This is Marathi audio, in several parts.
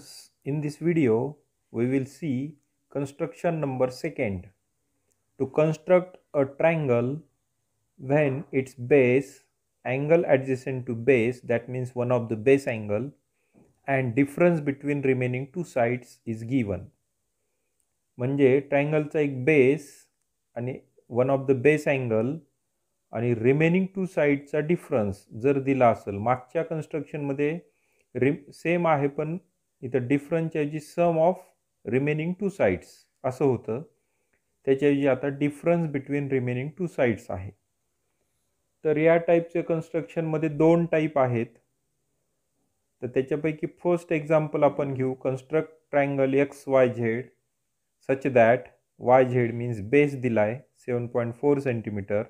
Students, in this video, we will see construction number second. To construct a triangle when its base, angle adjacent to base, that means one of the base angle, and difference between remaining two sides is given. म्हणजे ट्रायंगलचा एक बेस आणि one of the base angle आणि रिमेनिंग टू साईडचा डिफरन्स जर दिला असेल मागच्या कन्स्ट्रक्शनमध्ये रिम सेम आहे पण इथं डिफरन्सऐवजी sum of remaining two sides असं होतं त्याच्याऐवजी आता difference between remaining two sides आहे तर या टाईपचे कन्स्ट्रक्शनमध्ये दोन टाईप आहेत तर त्याच्यापैकी फर्स्ट एक्झाम्पल आपण घेऊ construct triangle X Y Z such that Y Z means base दिलाय seven point four centimetre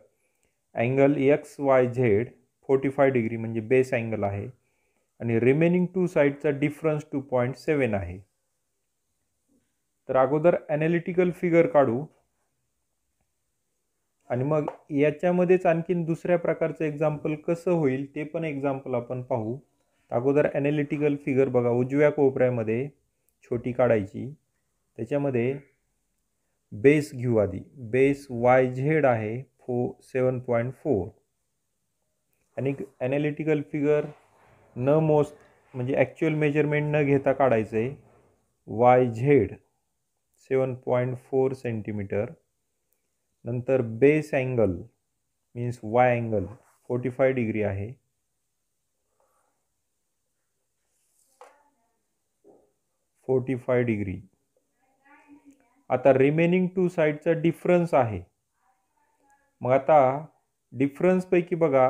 angle X Y Z forty five degree म्हणजे बेस अँगल आहे आणि रिमेनिंग टू साईडचा डिफरन्स टू पॉईंट सेवन आहे तर अगोदर ॲनालिटिकल फिगर काढू आणि मग याच्यामध्येच आणखीन दुसऱ्या प्रकारचं एक्झाम्पल कसं होईल ते पण एक्झाम्पल आपण पाहू अगोदर ॲनालिटिकल फिगर बघा उजव्या कोपऱ्यामध्ये छोटी काढायची त्याच्यामध्ये बेस घेऊ आधी बेस वाय झेड आहे फो सेवन पॉईंट फोर आणि ॲनालिटिकल फिगर न मोज म्हणजे ॲक्च्युअल मेजरमेंट न घेता काढायचं आहे Y Z seven point four centimetre नंतर base angle means Y angle forty five degree आहे फोर्टी फाय डिग्री आता रिमेनिंग टू साईडचा डिफरन्स आहे मग आता डिफरन्सपैकी बघा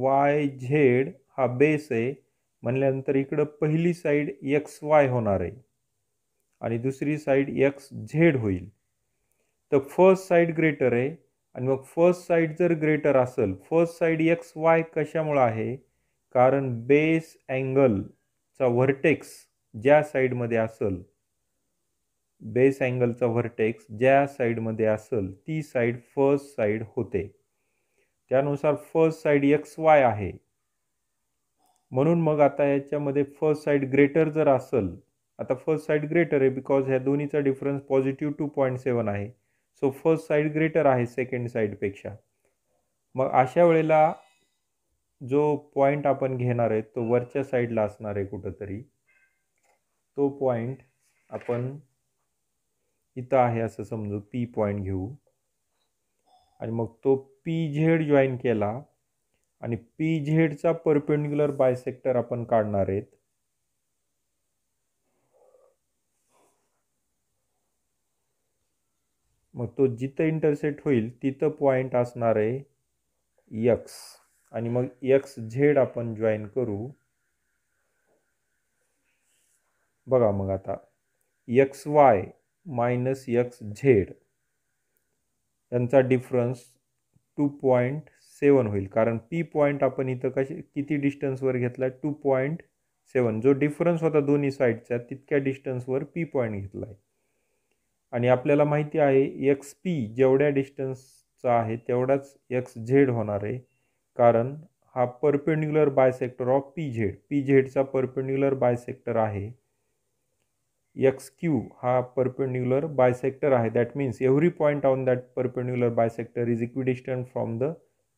वाय झेड हा बेस आहे म्हणल्यानंतर इकडं पहिली साईड एक्स वाय होणार आहे आणि दुसरी साईड एक्स झेड होईल तर फर्स्ट साईड ग्रेटर आहे आणि मग फर्स्ट साईड जर ग्रेटर असेल फर्स्ट साईड एक्स वाय कशामुळं आहे कारण बेस अँगलचा व्हर्टेक्स ज्या साईडमध्ये असेल बेस अँगलचा व्हर्टेक्स ज्या साईडमध्ये असेल ती साईड फर्स्ट साईड होते त्यानुसार फर्स्ट साईड एक्स वाय आहे म्हणून मग आता याच्यामध्ये फर्स्ट साईड ग्रेटर जर असेल आता फर्स्ट साईड ग्रेटर आहे बिकॉज ह्या दोन्हीचा difference positive two point seven आहे सो फर्स्ट साईड ग्रेटर आहे सेकंड साईडपेक्षा मग अशा वेळेला जो पॉईंट आपण घेणार आहे तो वरच्या साईडला असणार आहे कुठंतरी तो पॉईंट आपण इथं आहे असं समजू पी पॉईंट घेऊ आणि मग तो पी झेड जॉईन केला आणि पी झेडचा परपेंडिक्युलर बायसेक्टर आपण काढणार आहेत मग तो जिथं इंटरसेक्ट होईल तिथं पॉईंट असणार आहे यक्स आणि मग यक्स झेड आपण जॉईन करू बघा मग आता X Y minus X Z यांचा डिफरन्स टू पॉईंट सेवन होईल कारण पी पॉईंट आपण इथं कशी किती डिस्टन्सवर घेतला टू पॉईंट सेवन जो डिफरन्स होता दोन्ही साईडचा तितक्या डिस्टन्सवर पी पॉईंट घेतला आहे आणि आपल्याला माहिती आहे एक्स पी जेवढ्या डिस्टन्सचा आहे तेवढाच एक्स झेड होणार आहे कारण हा perpendicular bisector of P Z P झेडचा परपेंड्युलर बायसेक्टर आहे एक्स क्यू हा परपेंड्युलर बायसेक्टर आहे that means every point on that perpendicular bisector is equidistant from the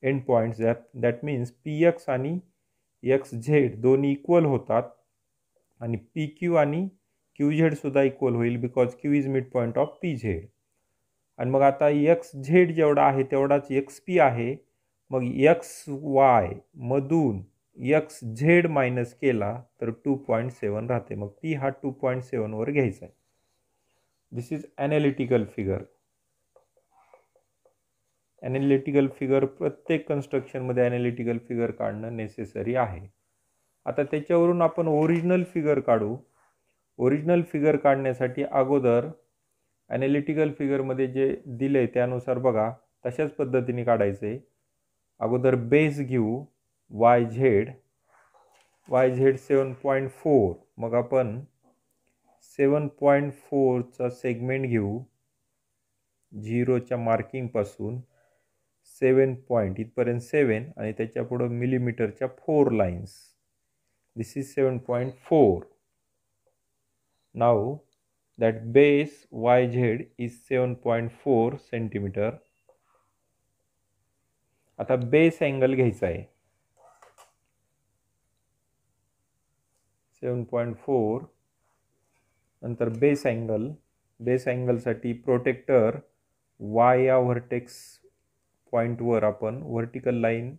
end points that that means P X आणि एक्स झेड दोन्ही इक्वल होतात आणि पी क्यू आणि क्यू झेडसुद्धा इक्वल होईल because Q is mid point of P Z आणि मग आता एक्स झेड जेवढा आहे तेवढाच एक्स पी आहे मग एक्स वाय मधून एक्स झेड मायनस केला तर टू पॉईंट सेवन राहते मग पी हा टू पॉईंट सेवनवर घ्यायचा आहे this is analytical figure analytical figure प्रत्येक कन्स्ट्रक्शनमध्ये ॲनालिटिकल फिगर काढणं नेसेसरी आहे आता त्याच्यावरून आपण ओरिजिनल फिगर काढू ओरिजिनल फिगर काढण्यासाठी अगोदर ॲनालिटिकल फिगरमध्ये जे दिले त्यानुसार बघा तशाच पद्धतीने काढायचे अगोदर बेस घेऊ Y Z Y Z seven point four मग आपण सेवन पॉईंट फोरचा सेगमेंट घेऊ झिरोच्या मार्किंगपासून सेवन पॉईंट इथपर्यंत सेवन आणि त्याच्यापुढं मिलीमीटरच्या four lines this is seven point four नाव that base Y Z is seven point four centimetre आता बेस अँगल घ्यायचा आहे सेवन पॉईंट फोर नंतर बेस अँगल बेस अँगलसाठी प्रोटेक्टर वाय या व्हर्टेक्स पॉईंटवर आपण व्हर्टिकल लाईन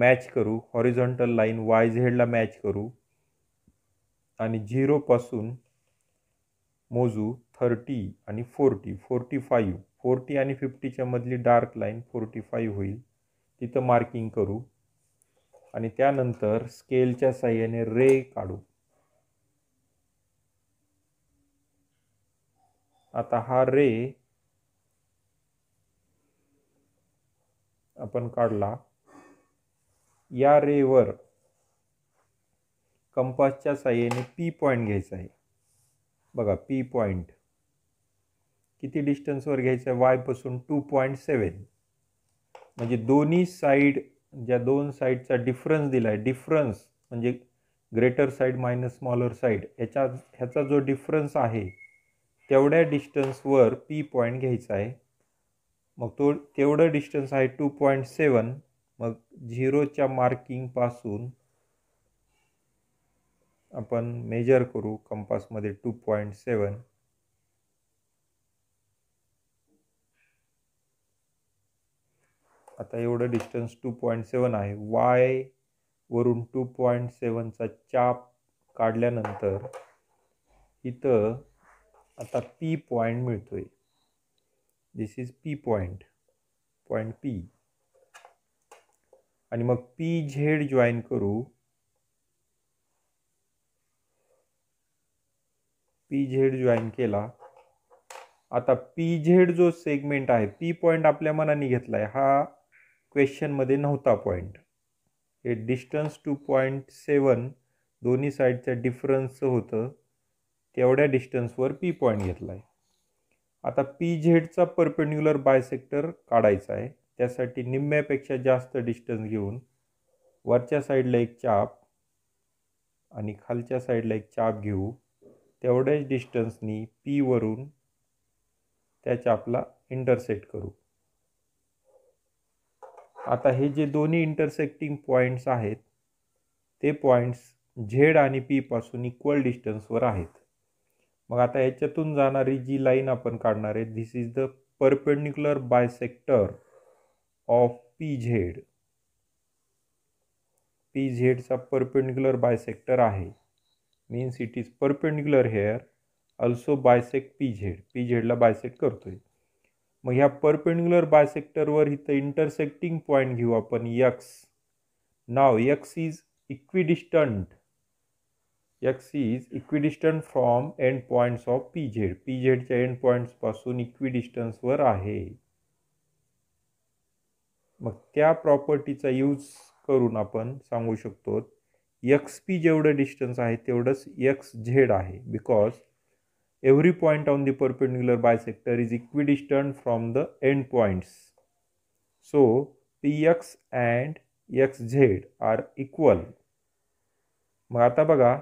मॅच करू हॉरिझॉन्टल लाईन वाय झेडला मॅच करू आणि पासून मोजू थर्टी आणि फोर्टी फोर्टी फाईव्ह फोर्टी आणि फिफ्टीच्या मधली डार्क लाईन फोर्टी फाईव्ह होईल तिथं मार्किंग करू आणि त्यानंतर स्केलच्या साह्याने रे काढू आता हा रे आपण काढला या रेवर कंपासच्या साह्याने पी पॉईंट घ्यायचा आहे बघा पी पॉईंट किती डिस्टन्सवर घ्यायचं आहे वायपासून टू पॉईंट सेवन म्हणजे दोन्ही साईड ज्या दोन साईडचा डिफरन्स दिला आहे डिफरन्स म्हणजे greater side minus smaller side याच्या ह्याचा जो डिफरन्स आहे तेवढ्या डिस्टन्सवर पी पॉईंट घ्यायचा आहे मग तो तेवढं डिस्टन्स आहे टू पॉईंट सेवन मग झिरोच्या मार्किंगपासून आपण मेजर करू कंपासमध्ये टू पॉईंट सेवन आता एवढं डिस्टन्स टू पॉईंट सेवन आहे वाय वरून टू पॉईंट सेवनचा चाप काढल्यानंतर इथं आता पी पॉईंट मिळतोय this is P point point P आणि मग पी झेड जॉईन करू पी झेड जॉईन केला आता पी झेड जो सेगमेंट आहे पी पॉइंट आपल्या मनाने घेतला आहे हा क्वेश्चनमध्ये नव्हता पॉईंट हे डिस्टन्स टू पॉईंट सेवन दोन्ही साईडच्या डिफरन्सचं होतं तेवढ्या डिस्टन्सवर पी पॉईंट घेतला आहे आता पी झेडचा परपेंड्युलर बायसेक्टर काढायचा आहे त्यासाठी निम्म्यापेक्षा जास्त डिस्टन्स घेऊन वरच्या साईडला एक चाप आणि खालच्या साईडला एक चाप घेऊ तेवढ्याच डिस्टन्सनी पीवरून त्या चापला इंटरसेक्ट करू आता हे जे दोन्ही इंटरसेक्टिंग पॉईंट्स आहेत ते पॉईंट्स झेड आणि पीपासून इक्वल डिस्टन्सवर आहेत मग आता याच्यातून जाणारी जी लाईन आपण काढणार आहे this is the perpendicular bisector of P Z P झेडचा परपेंडिक्युलर बायसेक्टर आहे means it is perpendicular here also bisect P Z P झेडला बायसेक्ट करतोय मग ह्या परपेंडिक्युलर बायसेक्टरवर इथं इंटरसेक्टिंग पॉईंट घेऊ आपण यक्स नाव X is equidistant X is equidistant from end points of P Z P झेडच्या एंड पॉईंट्सपासून इक्विडिस्टन्सवर आहे मग त्या प्रॉपर्टीचा यूज करून आपण सांगू शकतो एक्स पी जेवढं डिस्टन्स आहे तेवढंच एक्स झेड आहे because every point on the perpendicular bisector is equidistant from the end points so P X and X Z are equal मग आता बघा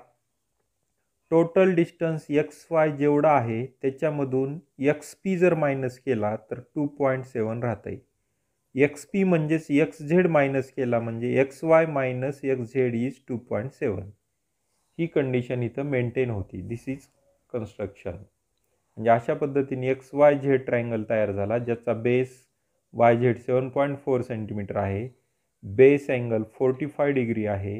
टोटल डिस्टन्स एक्स वाय जेवढा आहे त्याच्यामधून एक्स पी जर मायनस केला तर टू पॉईंट सेवन राहत आहे एक्स पी म्हणजेच एक्स झेड मायनस केला म्हणजे X Y minus X Z is two point seven ही कंडिशन इथं मेंटेन होती दिस इज कन्स्ट्रक्शन म्हणजे अशा पद्धतीने एक्स वाय झेड ट्रायंगल तयार झाला ज्याचा base Y Z seven point four centimetre आहे base angle forty five degree आहे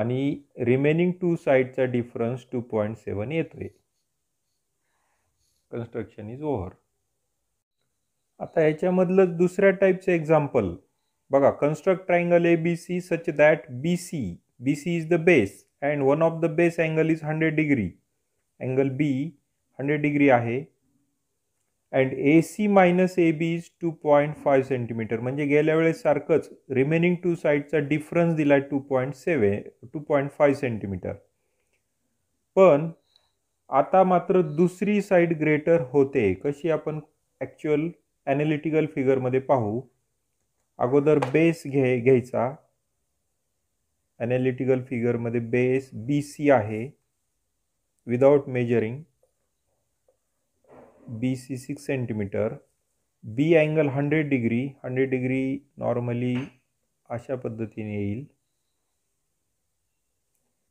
आणि रिमेनिंग टू साईडचा डिफरन्स टू पॉईंट सेवन येतोय कन्स्ट्रक्शन इज ओव्हर आता ह्याच्यामधलं दुसऱ्या टाईपचं एक्झाम्पल बघा construct triangle A B C such that B C B C is the base and one of the base angle is hundred degree angle B hundred degree आहे and A C minus A B is two point five centimetre म्हणजे गेल्या वेळेस सारखंच रिमेनिंग टू साईडचा डिफरन्स दिला two point seven two point five centimetre पण आता मात्र दुसरी साईड ग्रेटर होते कशी आपण ॲक्च्युअल ॲनालिटिकल फिगरमध्ये पाहू अगोदर बेस घे घ्यायचा ॲनालिटिकल फिगरमध्ये बेस बी सी आहे without measuring B C six centimetre B angle hundred degree hundred degree normally अशा पद्धतीने येईल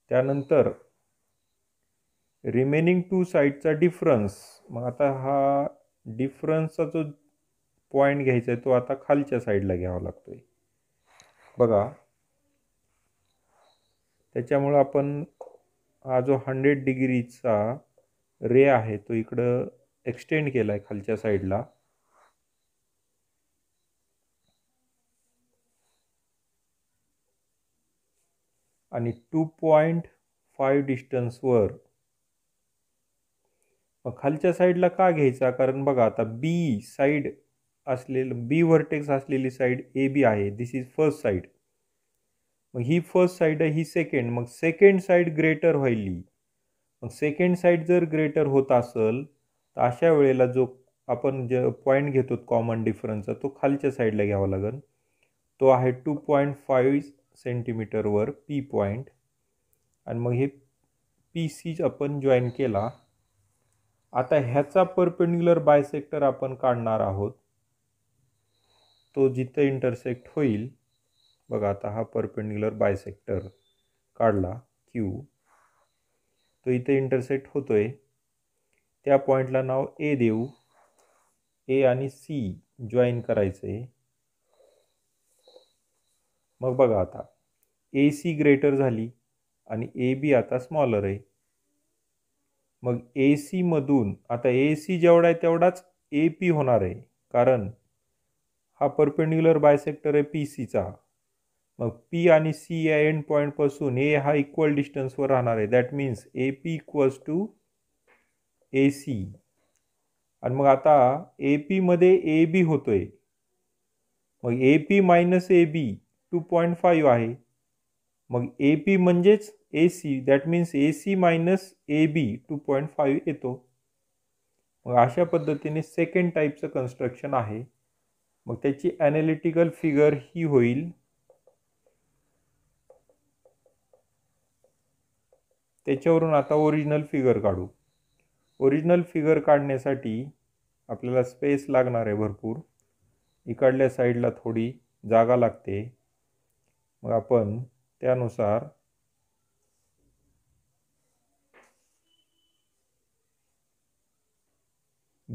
त्यानंतर रिमेनिंग टू साईडचा डिफरन्स मग आता हा डिफरन्सचा जो पॉईंट घ्यायचा आहे तो आता खालच्या साईडला घ्यावा लागतोय बघा त्याच्यामुळं आपण हा जो हंड्रेड डिग्रीचा रे आहे तो इकडं एक्सटेंड केलाय आहे खालच्या साईडला आणि टू पॉईंट फाईव्ह डिस्टन्सवर मग खालच्या साईडला का घ्यायचा कारण बघा आता बी साईड असलेलं बी व्हर्टेक्स असलेली साईड ए बी आहे दिस इज फर्स्ट साईड मग ही फर्स्ट साइड आहे ही सेकंड मग सेकंड साईड ग्रेटर व्हायली मग सेकंड साईड जर ग्रेटर होत असेल तर अशा वेळेला जो आपण जे पॉईंट घेतो कॉमन डिफरन्सचा तो खालच्या साईडला घ्यावा लागेल तो आहे टू पॉईंट फाईव्ह सेंटीमीटरवर पी पॉईंट आणि मग हे पी सी आपण जॉईन केला आता ह्याचा परपेंड्युलर बायसेक्टर आपण काढणार आहोत तो जिथं इंटरसेक्ट होईल बघा आता हा परपेंड्युलर बायसेक्टर काढला क्यू तो इथे इंटरसेक्ट होतोय त्या पॉईंटला नाव ए देऊ ए आणि सी जॉईन करायचं आहे मग बघा आता ए सी ग्रेटर झाली आणि ए बी आता स्मॉलर आहे मग ए सीमधून आता ए सी जेवढा आहे तेवढाच ए पी होणार आहे कारण हा परपेंडिक्युलर बायसेक्टर आहे पी सीचा मग पी आणि सी या एंड पॉईंटपासून ए हा इक्वल डिस्टन्सवर राहणार आहे that means A P equals to A C आणि मग आता ए पीमध्ये ए बी होतोय मग A P minus A B two point five आहे मग ए पी म्हणजेच A C that means A C minus A B two point five येतो मग अशा पद्धतीने सेकंड टाईपचं कन्स्ट्रक्शन आहे मग त्याची ॲनालिटिकल फिगर ही होईल त्याच्यावरून आता ओरिजिनल फिगर काढू ओरिजिनल फिगर काढण्यासाठी आपल्याला स्पेस लागणार आहे भरपूर इकडल्या साईडला थोडी जागा लागते मग आपण त्यानुसार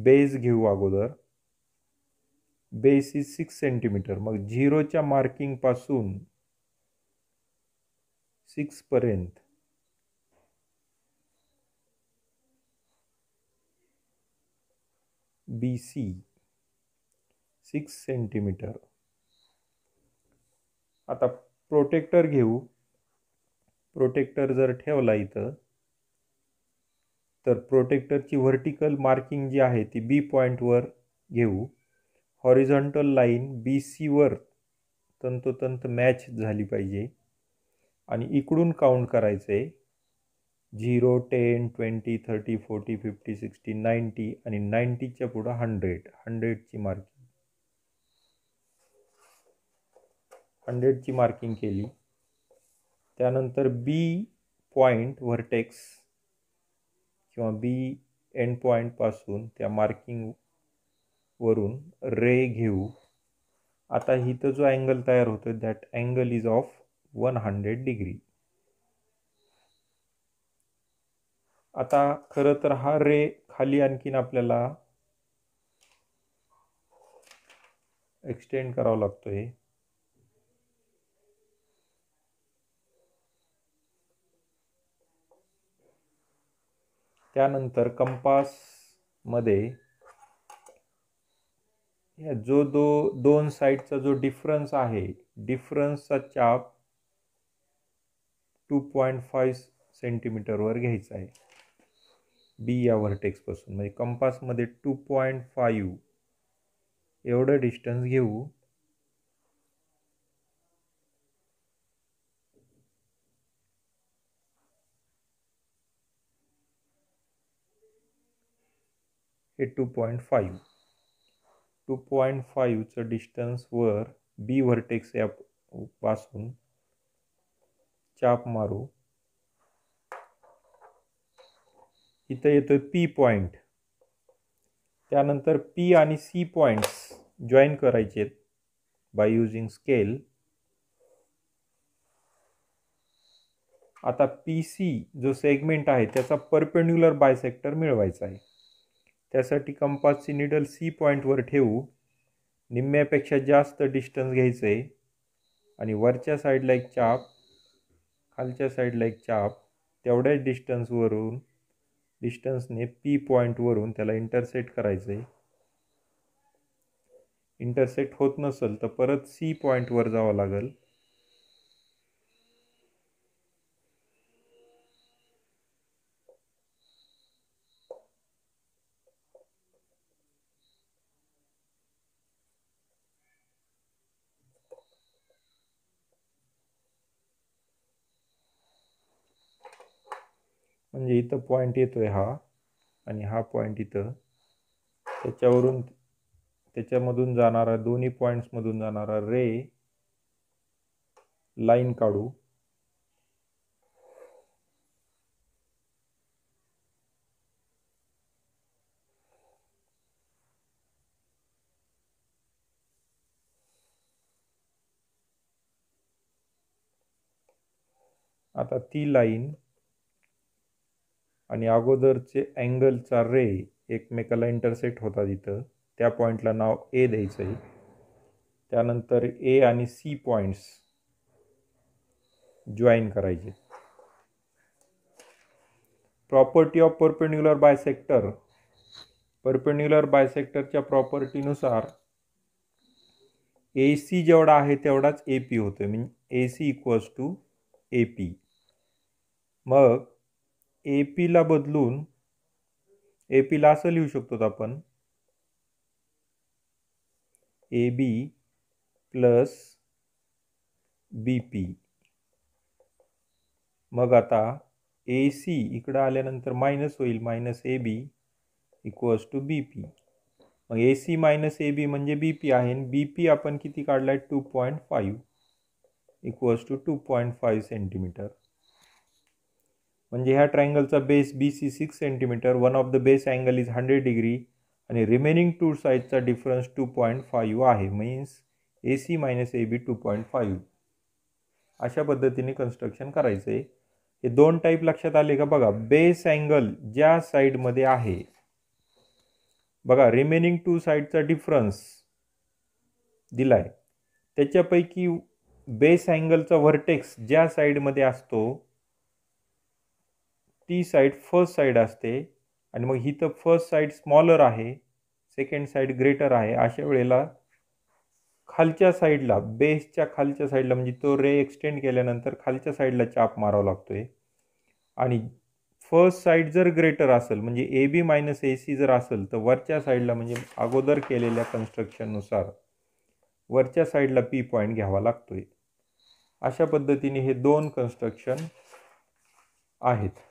बेस घेऊ अगोदर बेस इज सिक्स सेंटीमीटर मग झिरोच्या मार्किंगपासून सिक्सपर्यंत बी सी सिक्स सेंटीमीटर आता प्रोटेक्टर घेऊ प्रोटेक्टर जर ठेवला इथं तर प्रोटेक्टरची व्हर्टिकल मार्किंग जी आहे ती बी पॉईंटवर घेऊ हॉरिझॉन्टल लाईन बी सीवर तंतोतंत मॅच झाली पाहिजे आणि इकडून काउंट करायचं आहे zero ten twenty thirty forty fifty sixty ninety आणि नाईन्टीच्या पुढं हंड्रेड हंड्रेडची मार्किंग हंड्रेडची मार्किंग केली त्यानंतर बी पॉईंट व्हर्टेक्स किंवा बी एंड पॉईंटपासून त्या मार्किंग वरून रे घेऊ आता इथं जो अँगल तयार होतो that angle is of one hundred degree आता खरं तर हा रे खाली आणखीन आपल्याला एक्सटेंड करावा लागतोय त्यानंतर कंपास मध्ये जो दो दोन साइडचा जो डिफरन्स आहे डिफरन्सचा चाप 2.5 पॉईंट फाईव्ह सेंटीमीटरवर घ्यायचा आहे बी या व्हर्टेक्सपासून म्हणजे कंपासमध्ये टू पॉईंट फाईव्ह एवढं डिस्टन्स घेऊ हे two point five two point distance वर बी व्हर्टेक्स या पासून चाप मारू इथं येतो पी पॉईंट त्यानंतर पी आणि सी पॉईंट्स जॉईन करायचे बाय युजिंग स्केल आता पी सी जो सेगमेंट आहे त्याचा परपेंड्युलर बायसेक्टर मिळवायचा आहे त्यासाठी कंपासची निडल सी पॉईंटवर ठेवू निम्म्यापेक्षा जास्त डिस्टन्स घ्यायचं आहे आणि वरच्या साईडला एक चाप खालच्या साईडला एक चाप तेवढ्याच डिस्टन्सवरून डिस्टन्सने पी पॉईंटवरून त्याला इंटरसेट करायचं आहे इंटरसेट होत नसेल तर परत सी वर जावं लागेल इथं पॉईंट येतोय आहे हा आणि हा पॉईंट इथं त्याच्यावरून त्याच्यामधून जाणारा दोन्ही पॉईंट्समधून जाणारा रे लाईन काढू आता ती लाईन आणि अगोदरचे अँगलचा रे एकमेकाला इंटरसेक्ट होता तिथं त्या पॉईंटला नाव ए द्यायचं आहे त्यानंतर ए आणि सी पॉईंट्स जॉईन करायचे property of perpendicular bisector perpendicular बायसेक्टरच्या प्रॉपर्टीनुसार ए सी जेवढा आहे तेवढाच ए पी होतो म्हणजे A C equals to A P मग ए पीला बदलून ए पीला असं लिहू शकतो आपण A B plus B P मग आता ए सी इकडं आल्यानंतर मायनस होईल minus A B equals to B P मग ए सी मायनस ए बी म्हणजे बी पी आहे आणि बी पी आपण किती काढला आहे two point five equals to two point five centimetre म्हणजे ह्या ट्रायंगलचा base B C six centimetre one of the base angle is hundred degree आणि रिमेनिंग टू साईडचा डिफरन्स टू पॉईंट फाईव्ह आहे means A C minus A B two point five अशा पद्धतीने कन्स्ट्रक्शन करायचं आहे हे दोन टाईप लक्षात आले का बघा बेस अँगल ज्या साईडमध्ये आहे बघा रिमेनिंग टू साईडचा डिफरन्स दिलाय त्याच्यापैकी बेस अँगलचा व्हर्टेक्स ज्या साईडमध्ये असतो ती साईड फर्स्ट साईड असते आणि मग ही तर फर्स्ट साईड स्मॉलर आहे सेकंड साईड ग्रेटर आहे अशा वेळेला खालच्या साईडला बेसच्या खालच्या साईडला म्हणजे तो रे एक्सटेंड केल्यानंतर खालच्या साईडला चाप मारावा लागतो आहे आणि फर्स्ट साईड जर ग्रेटर असेल म्हणजे A B minus A C जर असेल तर वरच्या साईडला म्हणजे अगोदर केलेल्या कन्स्ट्रक्शननुसार वरच्या साईडला पी पॉईंट घ्यावा लागतो आहे अशा पद्धतीने हे दोन कन्स्ट्रक्शन आहेत